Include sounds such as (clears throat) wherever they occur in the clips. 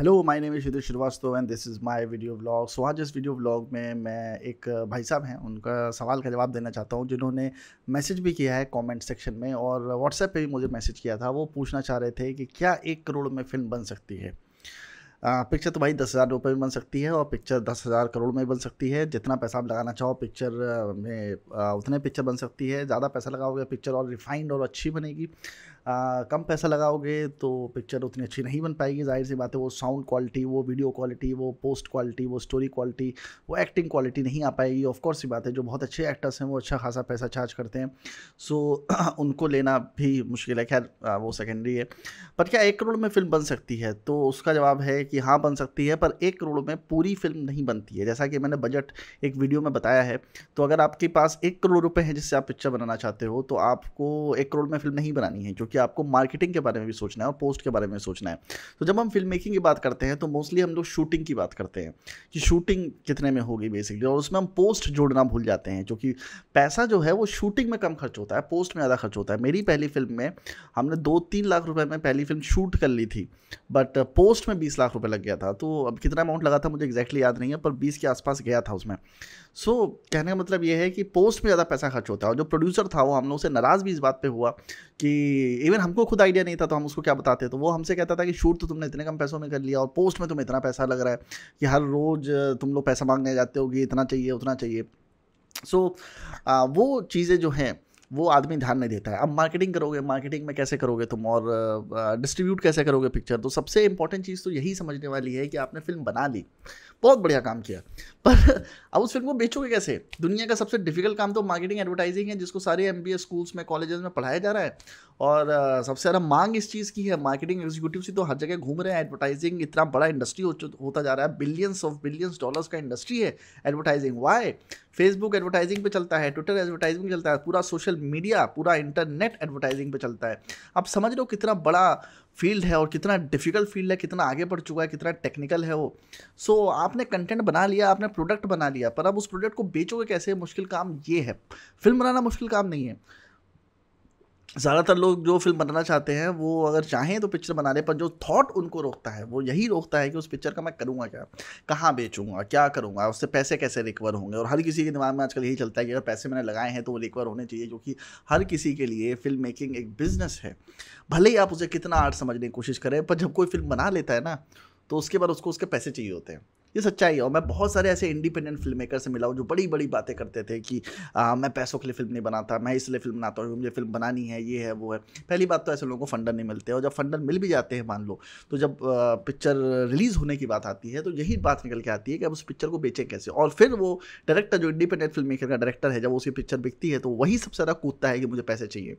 hello my name is Sudhir Srivastava and this is my video blog so आज इस video blog में मैं एक भाई साहब हैं उनका सवाल का जवाब देना चाहता हूं जिन्होंने मैसेज भी किया है कमेंट सेक्शन में और व्हाट्सएप पे भी मुझे मैसेज किया था वो पूछना चाह रहे थे कि क्या एक करोड़ में फ़िल्म बन सकती है पिक्चर तो भाई दस हज़ार रुपये में बन सकती है और पिक्चर दस हज़ार करोड़ में बन सकती है जितना पैसा आप लगाना चाहो पिक्चर में उतने पिक्चर बन सकती है ज़्यादा पैसा लगाओगे पिक्चर और रिफाइंड और अच्छी बनेगी आ, कम पैसा लगाओगे तो पिक्चर उतनी अच्छी नहीं बन पाएगी जाहिर सी बात है वो साउंड क्वालिटी वो वीडियो क्वालिटी वो पोस्ट क्वालिटी वो स्टोरी क्वालिटी वो एक्टिंग क्वालिटी नहीं आ पाएगी ऑफकोर्स ही बात है जो बहुत अच्छे एक्टर्स हैं वो अच्छा खासा पैसा चार्ज करते हैं सो (clears throat) उनको लेना भी मुश्किल है खैर वो सेकेंडरी है पर क्या एक करोड़ में फिल्म बन सकती है तो उसका जवाब है कि हाँ बन सकती है पर एक करोड़ में पूरी फिल्म नहीं बनती है जैसा कि मैंने बजट एक वीडियो में बताया है तो अगर आपके पास एक करोड़ रुपये हैं जिससे आप पिक्चर बनाना चाहते हो तो आपको एक करोड़ में फिल्म नहीं बनानी है क्योंकि आपको मार्केटिंग के बारे में भी सोचना है और पोस्ट के बारे में सोचना है तो जब हम फिल्म मेकिंग की बात करते हैं तो मोस्टली हम लोग शूटिंग की बात करते हैं कि शूटिंग कितने में होगी बेसिकली और उसमें हम पोस्ट जोड़ना भूल जाते हैं क्योंकि पैसा जो है वो शूटिंग में कम खर्च होता है पोस्ट में ज़्यादा खर्च होता है मेरी पहली फिल्म में हमने दो तीन लाख रुपये में पहली फिल्म शूट कर ली थी बट पोस्ट में बीस लाख रुपये लग गया था तो अब कितना अमाउंट लगा था मुझे एग्जैक्टली याद नहीं है पर बीस के आसपास गया था उसमें सो so, कहने का मतलब ये है कि पोस्ट में ज़्यादा पैसा खर्च होता है और जो प्रोड्यूसर था वो हम लोग से नाराज़ भी इस बात पे हुआ कि इवन हमको खुद आइडिया नहीं था तो हम उसको क्या बताते तो वो हमसे कहता था कि शूट तो तुमने इतने कम पैसों में कर लिया और पोस्ट में तुम्हें इतना पैसा लग रहा है कि हर रोज़ तुम लोग पैसा मांगने जाते हो कि इतना चाहिए उतना चाहिए सो so, वो चीज़ें जो हैं वो आदमी ध्यान नहीं देता है अब मार्केटिंग करोगे मार्केटिंग में कैसे करोगे तुम और डिस्ट्रीब्यूट कैसे करोगे पिक्चर तो सबसे इंपॉर्टेंट चीज़ तो यही समझने वाली है कि आपने फिल्म बना ली बहुत बढ़िया काम किया पर अब उस फिल्म को बेचोगे कैसे दुनिया का सबसे डिफिकल्ट काम तो मार्केटिंग एडवर्टाइजिंग है जिसको सारे एम स्कूल्स में कॉलेज में पढ़ाया जा रहा है और सबसे ज़्यादा मांग इस चीज़ की है मार्केटिंग एग्जीक्यूटिव से तो हर जगह घूम रहे हैं एडवर्टाइजिंग इतना बड़ा इंडस्ट्री होता जा रहा है बिलियंस ऑफ बिलियंस डॉलर्स का इंडस्ट्री है एडवर्टाइजिंग वाई फेसबुक एडवर्टाइजिंग पे चलता है ट्विटर एडवर्टाइजिंग पे चलता है पूरा सोशल मीडिया पूरा इंटरनेट एडवर्टाइजिंग पे चलता है आप समझ लो कितना बड़ा फील्ड है और कितना डिफिकल्ट फील्ड है कितना आगे बढ़ चुका है कितना टेक्निकल है वो सो so, आपने कंटेंट बना लिया आपने प्रोडक्ट बना लिया पर अब उस प्रोडक्ट को बेचोगे कैसे मुश्किल काम ये है फिल्म बनाना मुश्किल काम नहीं है ज़्यादातर लोग जो फिल्म बनाना चाहते हैं वो अगर चाहें तो पिक्चर बनाने पर जो थॉट उनको रोकता है वो यही रोकता है कि उस पिक्चर का मैं करूँगा क्या कहाँ बेचूँगा क्या करूँगा उससे पैसे कैसे रिकवर होंगे और हर किसी के दिमाग में आजकल यही चलता है कि अगर पैसे मैंने लगाए हैं तो वो रिकवर होने चाहिए क्योंकि हर किसी के लिए फिल्म मेकिंग एक बिज़नेस है भले ही आप उसे कितना आर्ट समझने की कोशिश करें पर जब कोई फिल्म बना लेता है ना तो उसके बाद उसको उसके पैसे चाहिए होते हैं ये सच्चाई है और मैं बहुत सारे ऐसे इंडिपेंडेंट फिल्म मेकर से मिला हूँ जो बड़ी बड़ी बातें करते थे कि आ, मैं पैसों के लिए फिल्म नहीं बनाता मैं इसलिए फिल्म बनाता हूँ मुझे फिल्म बनानी है ये है वो है पहली बात तो ऐसे लोगों को फंडन नहीं मिलते और जब फंडन मिल भी जाते हैं मान लो तो जब पिक्चर रिलीज़ होने की बात आती है तो यही बात निकल के आती है कि अब उस पिक्चर को बेचें कैसे और फिर वो डायरेक्टर जो इंडिपेंडेंट फिल्म मेकर का डायरेक्टर है जब उसकी पिक्चर बिकती है तो वही सबसे ज़्यादा कूदता है कि मुझे पैसे चाहिए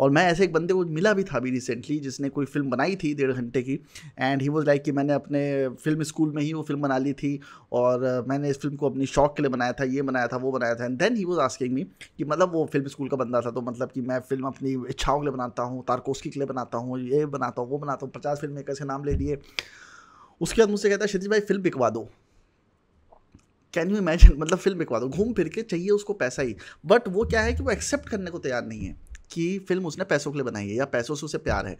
और मैं ऐसे एक बंदे को मिला भी था अभी रिसेंटली जिसने कोई फिल्म बनाई थी डेढ़ घंटे की एंड ही वॉज लाइक कि मैंने अपने फिल्म स्कूल में ही वो फिल्म बना ली थी और मैंने इस फिल्म को अपनी शौक के लिए बनाया था ये बनाया था वो बनाया था and then he was asking me कि मतलब वो फिल्म स्कूल का बंदा था तो मतलब कि मैं फिल्म अपनी इच्छाओं के लिए बनाता हूँ तारकोस्की के लिए बनाता हूँ ये बनाता हूँ वो बनाता हूँ पचास फिल्म मेकर के नाम ले लिए उसके बाद मुझसे कहता है क्षतिज भाई फिल्म बिकवा दो कैन यू इमेजिन मतलब फिल्म बिकवा दो घूम फिर के चाहिए उसको पैसा ही बट वो क्या है कि वो एक्सेप्ट करने को तैयार नहीं है कि फिल्म उसने पैसों के लिए बनाई है या पैसों से उसे प्यार है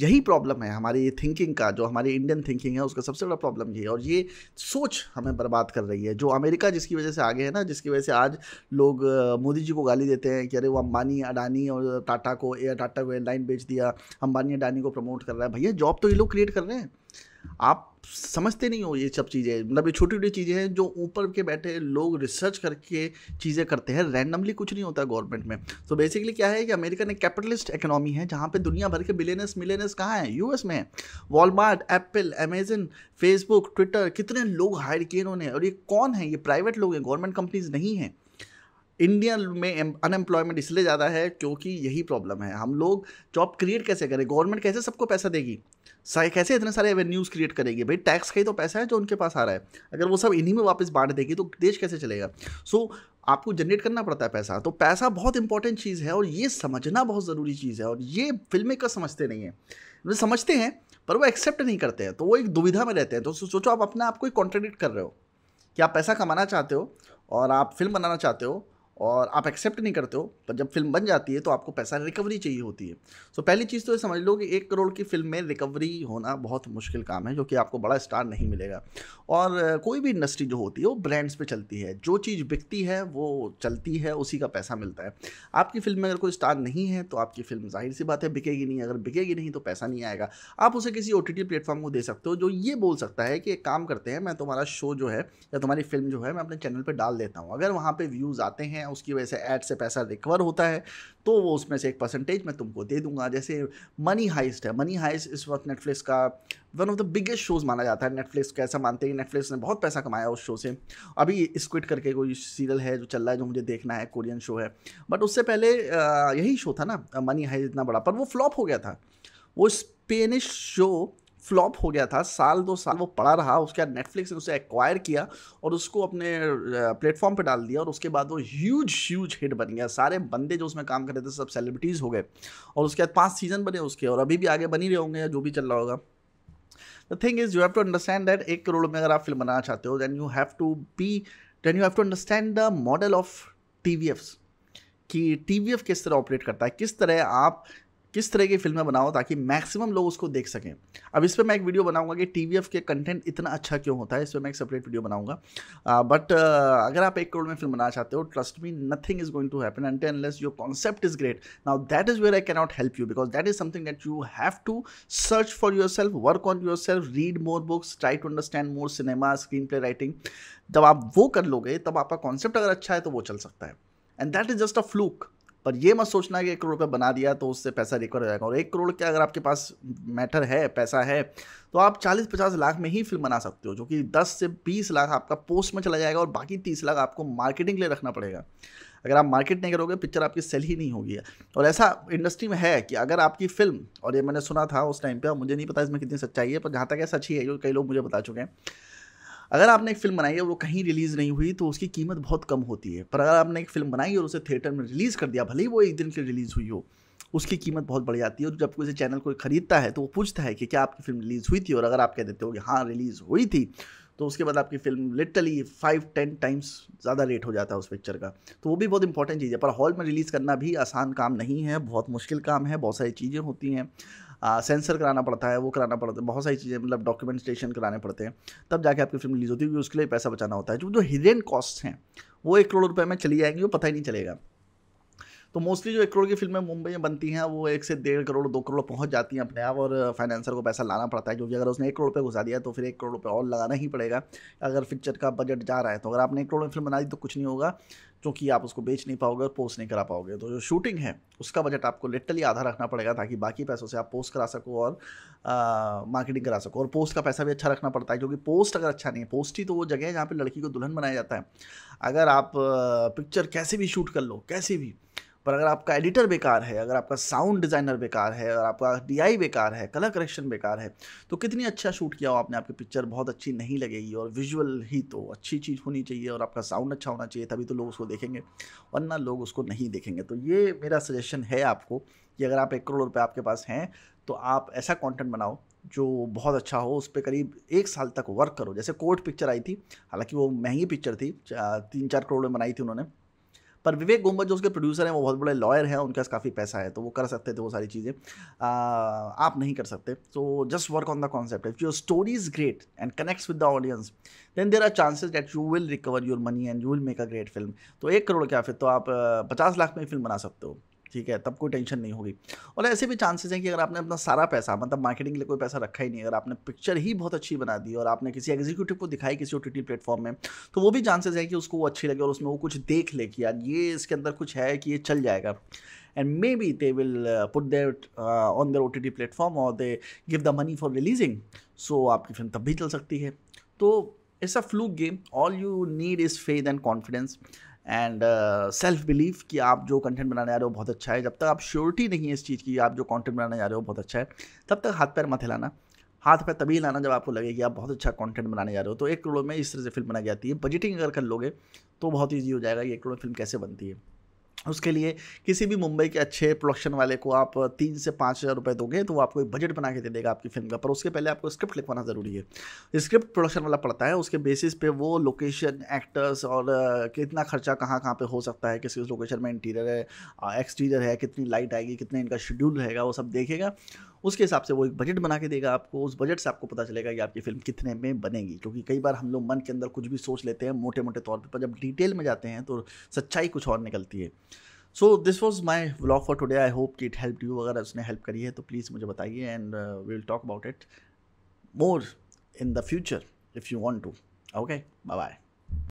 यही प्रॉब्लम है हमारी ये थिंकिंग का जो हमारी इंडियन थिंकिंग है उसका सबसे बड़ा प्रॉब्लम ये है और ये सोच हमें बर्बाद कर रही है जो अमेरिका जिसकी वजह से आगे है ना जिसकी वजह से आज लोग मोदी जी को गाली देते हैं कि अरे वो अंबानी अडानी और टाटा को एयर टाटा को एयरलाइन बेच दिया अंबानी अडानी को प्रमोट कर रहा है भैया जॉब तो ये लोग क्रिएट कर रहे हैं आप समझते नहीं हो ये सब चीज़ें मतलब ये छोटी छोटी चीज़ें हैं जो ऊपर के बैठे लोग रिसर्च करके चीज़ें करते हैं रैंडमली कुछ नहीं होता गवर्नमेंट में तो बेसिकली क्या है कि अमेरिकन एक कैपिटलिस्ट इकोनॉमी है जहाँ पे दुनिया भर के बिलेनस मिलेनस कहाँ हैं यूएस में Walmart Apple Amazon Facebook Twitter कितने लोग हायर किए उन्होंने और ये कौन है ये प्राइवेट लोग हैं गवर्नमेंट कंपनीज नहीं हैं इंडिया में अनएम्प्लॉयमेंट इसलिए ज़्यादा है क्योंकि यही प्रॉब्लम है हम लोग जॉब क्रिएट कैसे करें गवर्नमेंट कैसे सबको पैसा देगी कैसे इतने सारे एवेन्यूज़ क्रिएट करेगी भाई टैक्स का ही तो पैसा है जो उनके पास आ रहा है अगर वो सब इन्हीं में वापस बांट देगी तो देश कैसे चलेगा सो so, आपको जनरेट करना पड़ता है पैसा तो पैसा बहुत इंपॉर्टेंट चीज़ है और ये समझना बहुत ज़रूरी चीज़ है और ये फिल्म मेकर समझते नहीं है वो समझते हैं पर वो एक्सेप्ट नहीं करते हैं तो वो एक दुविधा में रहते हैं तो सोचो आप अपने आप को ही कॉन्ट्रेडिक्ट कर रहे हो कि आप पैसा कमाना चाहते हो और आप फिल्म बनाना चाहते हो और आप एक्सेप्ट नहीं करते हो पर जब फिल्म बन जाती है तो आपको पैसा रिकवरी चाहिए होती है सो so, पहली चीज़ तो ये समझ लो कि एक करोड़ की फिल्म में रिकवरी होना बहुत मुश्किल काम है जो कि आपको बड़ा स्टार नहीं मिलेगा और कोई भी इंडस्ट्री जो होती है वो ब्रांड्स पे चलती है जो चीज़ बिकती है वो चलती है उसी का पैसा मिलता है आपकी फिल्म में अगर कोई स्टार नहीं है तो आपकी फिल्म जाहिर सी बात है बिकेगी नहीं अगर बिकेगी नहीं तो पैसा नहीं आएगा आप उसे किसी ओ प्लेटफॉर्म को दे सकते हो जो ये बोल सकता है कि एक काम करते हैं मैं तुम्हारा शो जो है या तुम्हारी फिल्म जो है मैं अपने चैनल पर डाल देता हूँ अगर वहाँ पर व्यूज़ आते हैं उसकी वजह से ऐड से पैसा रिकवर होता है तो वो उसमें से एक परसेंटेज मैं तुमको दे दूंगा जैसे मनी हाइस्ट है मनी हाइस्ट इस वक्त नेटफ्लिक्स का one of the biggest shows माना जाता है नेटफ्लिक्स का ऐसा मानते हैं नेटफ्लिक्स ने बहुत पैसा कमाया उस शो से अभी स्क्विट करके कोई सीरियल है जो चल रहा है जो मुझे देखना है कोरियन शो है बट उससे पहले यही शो था ना मनी हाइस्ट इतना बड़ा पर वो फ्लॉप हो गया था वो स्पेनिश शो फ्लॉप हो गया था साल दो साल वो पड़ा रहा उसके बाद नेटफ्लिक्स ने उसे एक्वायर किया और उसको अपने प्लेटफॉर्म पे डाल दिया और उसके बाद वो ह्यूज ह्यूज हिट बन गया सारे बंदे जो उसमें काम कर रहे थे सब सेलिब्रिटीज़ हो गए और उसके बाद पाँच सीजन बने उसके और अभी भी आगे बनी रहे होंगे या जो भी चल रहा होगा the thing is you have to understand that एक करोड़ में अगर आप फिल्म बनाना चाहते हो than you have to be then you have to understand the model of T V F's कि टी वी एफ किस तरह ऑपरेट करता है किस तरह आप किस तरह की फिल्में बनाओ ताकि मैक्सिमम लोग उसको देख सकें अब इस पर मैं एक वीडियो बनाऊंगा कि टी के कंटेंट इतना अच्छा क्यों होता है इस पर मैं एक सेपरेट वीडियो बनाऊंगा बट uh, अगर आप एक करोड़ में फिल्म बनाना चाहते हो trust me nothing is going to happen एंटे unless your concept is great now that is where I cannot help you because that is something that you have to search for your self work on your self read more books try to understand more cinema screen play writing जब आप वो कर लोगे तब आपका concept अगर अच्छा है तो वो चल सकता है and that is just a fluke पर ये मत सोचना कि एक करोड़ रुपये बना दिया तो उससे पैसा रिकवर हो जाएगा और एक करोड़ क्या अगर आपके पास मैटर है पैसा है तो आप 40-50 लाख में ही फिल्म बना सकते हो जो कि 10 से 20 लाख आपका पोस्ट में चला जाएगा और बाकी तीस लाख आपको मार्केटिंग के लिए रखना पड़ेगा अगर आप मार्केट नहीं करोगे पिक्चर आपकी सेल ही नहीं होगी और ऐसा इंडस्ट्री में है कि अगर आपकी फिल्म और ये मैंने सुना था उस टाइम पर मुझे नहीं पता इसमें कितनी सच्चाई है पर जहाँ तक है सच ही है जो कई लोग मुझे बता चुके हैं अगर आपने एक फिल्म बनाई है और वो कहीं रिलीज़ नहीं हुई तो उसकी कीमत बहुत कम होती है पर अगर आपने एक फिल्म बनाई और उसे थिएटर में रिलीज़ कर दिया भले ही वो एक दिन के रिलीज़ हुई हो उसकी कीमत बहुत बढ़ जाती है और जब किसी चैनल कोई ख़रीदता है तो वो पूछता है कि क्या आपकी फिल्म रिलीज़ हुई थी और अगर आप कह देते हो कि हाँ रिलीज़ हुई थी तो उसके बाद आपकी film literally five ten times ज़्यादा रेट हो जाता है उस पिक्चर का तो वो भी बहुत इंपॉर्टेंट चीज़ है पर हॉल में रिलीज़ करना भी आसान काम नहीं है बहुत मुश्किल काम है बहुत सारी चीज़ें होती हैं सेंसर कराना पड़ता है वो कराना पड़ता है बहुत सारी चीज़ें मतलब डॉक्यूमेंटेशन कराने पड़ते हैं तब जाके आपकी फिल्म रिलीज़ होती है उसके लिए पैसा बचाना होता है जो जो हिडन कॉस्ट हैं वो एक करोड़ रुपये में चली जाएंगी वो पता ही नहीं चलेगा तो मोस्टली जो एक करोड़ की फिल्में मुंबई में बनती हैं वो एक से डेढ़ करोड़ दो करोड़ पहुंच जाती हैं अपने आप और फाइनेंसर को पैसा लाना पड़ता है क्योंकि अगर उसने एक करोड़ रुपये घुसा दिया तो फिर एक करोड़ रुपये और लगाना ही पड़ेगा अगर पिक्चर का बजट जा रहा है तो अगर आपने एक करोड़ में फिल्म बना दी तो कुछ नहीं होगा क्योंकि आप उसको बेच नहीं पाओगे और पोस्ट नहीं करा पाओगे तो जो शूटिंग है उसका बजट आपको लिटरली आधा रखना पड़ेगा ताकि बाकी पैसों से आप पोस्ट करा सको और मार्केटिंग करा सको और पोस्ट का पैसा भी अच्छा रखना पड़ता है क्योंकि पोस्ट अगर अच्छा नहीं है पोस्ट ही तो वो जगह है जहाँ पर लड़की को दुल्हन बनाया जाता है अगर आप पिक्चर कैसे भी शूट कर लो कैसे भी पर अगर आपका एडिटर बेकार है अगर आपका साउंड डिज़ाइनर बेकार है और आपका डीआई बेकार है कलर करेक्शन बेकार है तो कितनी अच्छा शूट किया हो आपने आपकी पिक्चर बहुत अच्छी नहीं लगेगी और विजुअल ही तो अच्छी चीज़ होनी चाहिए और आपका साउंड अच्छा होना चाहिए तभी तो लोग उसको देखेंगे वरना लोग उसको नहीं देखेंगे तो ये मेरा सजेशन है आपको कि अगर आप एक करोड़ रुपये आपके पास हैं तो आप ऐसा कॉन्टेंट बनाओ जो बहुत अच्छा हो उस पर करीब एक साल तक वर्क करो जैसे कोर्ट पिक्चर आई थी हालांकि वो महंगी पिक्चर थी तीन चार करोड़ में बनाई थी उन्होंने पर विवेक गोमर जो उसके प्रोड्यूसर हैं वो बहुत बड़े लॉयर हैं उनके पास काफ़ी पैसा है तो वो कर सकते थे वो सारी चीज़ें आप नहीं कर सकते so just work on the concept if your story is great and connects with the audience then there are chances that you will recover your money and you will make a great film तो एक करोड़ क्या फिर तो आप पचास लाख में film बना सकते हो ठीक है तब कोई टेंशन नहीं होगी और ऐसे भी चांसेस हैं कि अगर आपने अपना सारा पैसा मतलब मार्केटिंग के लिए कोई पैसा रखा ही नहीं अगर आपने पिक्चर ही बहुत अच्छी बना दी और आपने किसी एग्जीक्यूटिव को दिखाई किसी ओ टी प्लेटफॉर्म में तो वो भी चांसेस है कि उसको वो अच्छी लगे और उसमें वो कुछ देख ले कि यार ये इसके अंदर कुछ है कि ये चल जाएगा maybe they will put put on uh, O T T platform और they give the money for releasing so आपकी फिल्म तब भी चल सकती है तो it's a fluke game all you need is faith and confidence and self believe कि आप जो कंटेंट बनाने जा रहे हो बहुत अच्छा है जब तक आप श्योरिटी नहीं है इस चीज़ की आप जो कंटेंट बनाने जा रहे हो बहुत अच्छा है तब तक हाथ पैर मत हिलाना हाथ पैर तभी हिलाना जब आपको लगे कि आप बहुत अच्छा कंटेंट बनाने जा रहे हो तो एक करोड़ में इस तरह से फिल्म बनाई जाती है बजटिंग अगर कर लोगे तो बहुत ईजी हो जाएगा कि एक करोड़ फिल्म कैसे बनती है उसके लिए किसी भी मुंबई के अच्छे प्रोडक्शन वाले को आप तीन से पाँच हज़ार रुपये दोगे तो वो आपको एक बजट बना के दे देगा आपकी फिल्म का पर उसके पहले आपको स्क्रिप्ट लिखवाना ज़रूरी है स्क्रिप्ट प्रोडक्शन वाला पड़ता है उसके बेसिस पे वो लोकेशन एक्टर्स और कितना खर्चा कहाँ कहाँ पे हो सकता है किस किस लोकेशन में इंटीरियर है एक्सटीरियर है कितनी लाइट आएगी कितने इनका शेड्यूल रहेगा वो सब देखेगा उसके हिसाब से वो एक बजट बना के देगा आपको उस बजट से आपको पता चलेगा कि आपकी फिल्म कितने में बनेगी क्योंकि कई बार हम लोग मन के अंदर कुछ भी सोच लेते हैं मोटे मोटे तौर पर जब डिटेल में जाते हैं तो सच्चाई कुछ और निकलती है so this was my vlog for today I hope कि इट हेल्प यू अगर उसने हेल्प करी है तो प्लीज़ मुझे बताइए and we will talk about it more in the future if you want to okay bye